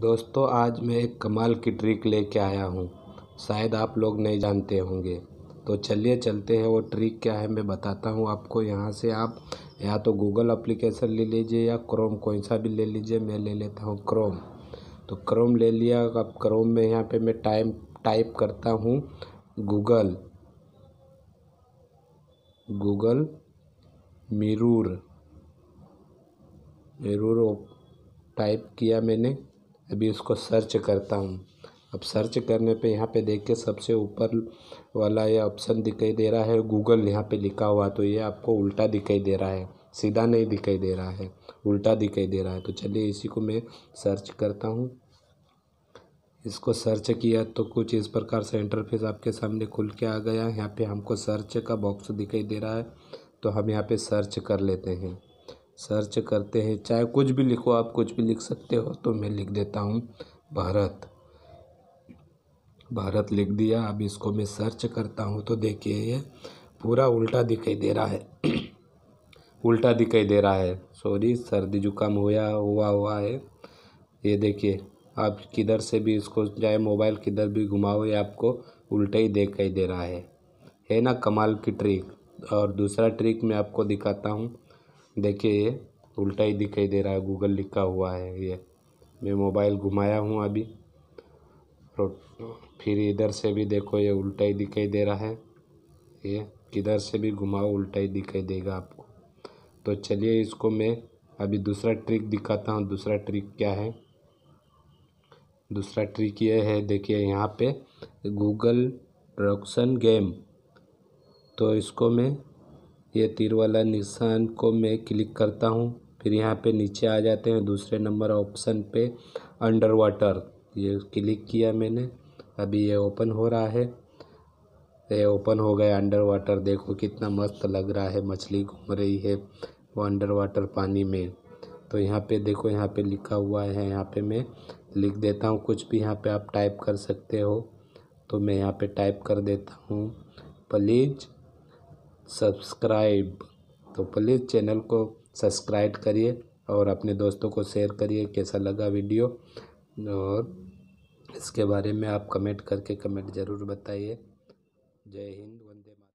दोस्तों आज मैं एक कमाल की ट्रिक लेके आया हूँ शायद आप लोग नहीं जानते होंगे तो चलिए चलते हैं वो ट्रिक क्या है मैं बताता हूँ आपको यहाँ से आप या तो गूगल अप्लीकेशन ले लीजिए या क्रोम कोई सा भी ले लीजिए मैं ले लेता हूँ क्रोम तो क्रोम ले लिया अब क्रोम में यहाँ पे मैं टाइम टाइप करता हूँ गूगल गूगल मिरूर मिरूर टाइप किया मैंने अभी उसको सर्च करता हूँ अब सर्च करने पे यहाँ पे के सबसे ऊपर वाला ये ऑप्शन दिखाई दे रहा है गूगल यहाँ पे लिखा हुआ तो ये आपको उल्टा दिखाई दे रहा है सीधा नहीं दिखाई दे रहा है उल्टा दिखाई दे रहा है तो चलिए इसी को मैं सर्च करता हूँ इसको सर्च किया तो कुछ इस प्रकार से इंटरफेस आपके सामने खुल के आ गया यहाँ पे हमको सर्च का बॉक्स दिखाई दे रहा है तो हम यहाँ पे सर्च कर लेते हैं सर्च करते हैं चाहे कुछ भी लिखो आप कुछ भी लिख सकते हो तो मैं लिख देता हूँ भारत भारत लिख दिया अब इसको मैं सर्च करता हूँ तो देखिए ये पूरा उल्टा दिखाई दे रहा है उल्टा दिखाई दे रहा है सॉरी सर्दी जुकाम हुआ हुआ हुआ है ये देखिए आप किधर से भी इसको चाहे मोबाइल किधर भी घुमाओ ये आपको उल्टा ही दिखाई दे रहा है है ना कमाल की ट्रिक और दूसरा ट्रिक मैं आपको दिखाता हूँ देखिए ये उल्टा ही दिखाई दे रहा है गूगल लिखा हुआ है ये मैं मोबाइल घुमाया हूँ अभी फिर इधर से भी देखो ये उल्टा ही दिखाई दे रहा है ये किधर से भी घुमाओ उल्टा ही दिखाई देगा आपको तो चलिए इसको मैं अभी दूसरा ट्रिक दिखाता हूँ दूसरा ट्रिक क्या है दूसरा ट्रिक ये है देखिए यहाँ पे गूगल ट्रक्सन गेम तो इसको मैं ये तीर वाला निशान को मैं क्लिक करता हूँ फिर यहाँ पे नीचे आ जाते हैं दूसरे नंबर ऑप्शन पे अंडर वाटर ये क्लिक किया मैंने अभी ये ओपन हो रहा है ये ओपन हो गया अंडर वाटर देखो कितना मस्त लग रहा है मछली घूम रही है वो अंडर वाटर पानी में तो यहाँ पे देखो यहाँ पे लिखा हुआ है यहाँ पे मैं लिख देता हूँ कुछ भी यहाँ पे आप टाइप कर सकते हो तो मैं यहाँ पे टाइप कर देता हूँ प्लीज सब्सक्राइब तो प्लीज़ चैनल को सब्सक्राइब करिए और अपने दोस्तों को शेयर करिए कैसा लगा वीडियो और इसके बारे में आप कमेंट करके कमेंट ज़रूर बताइए जय हिंद वंदे मात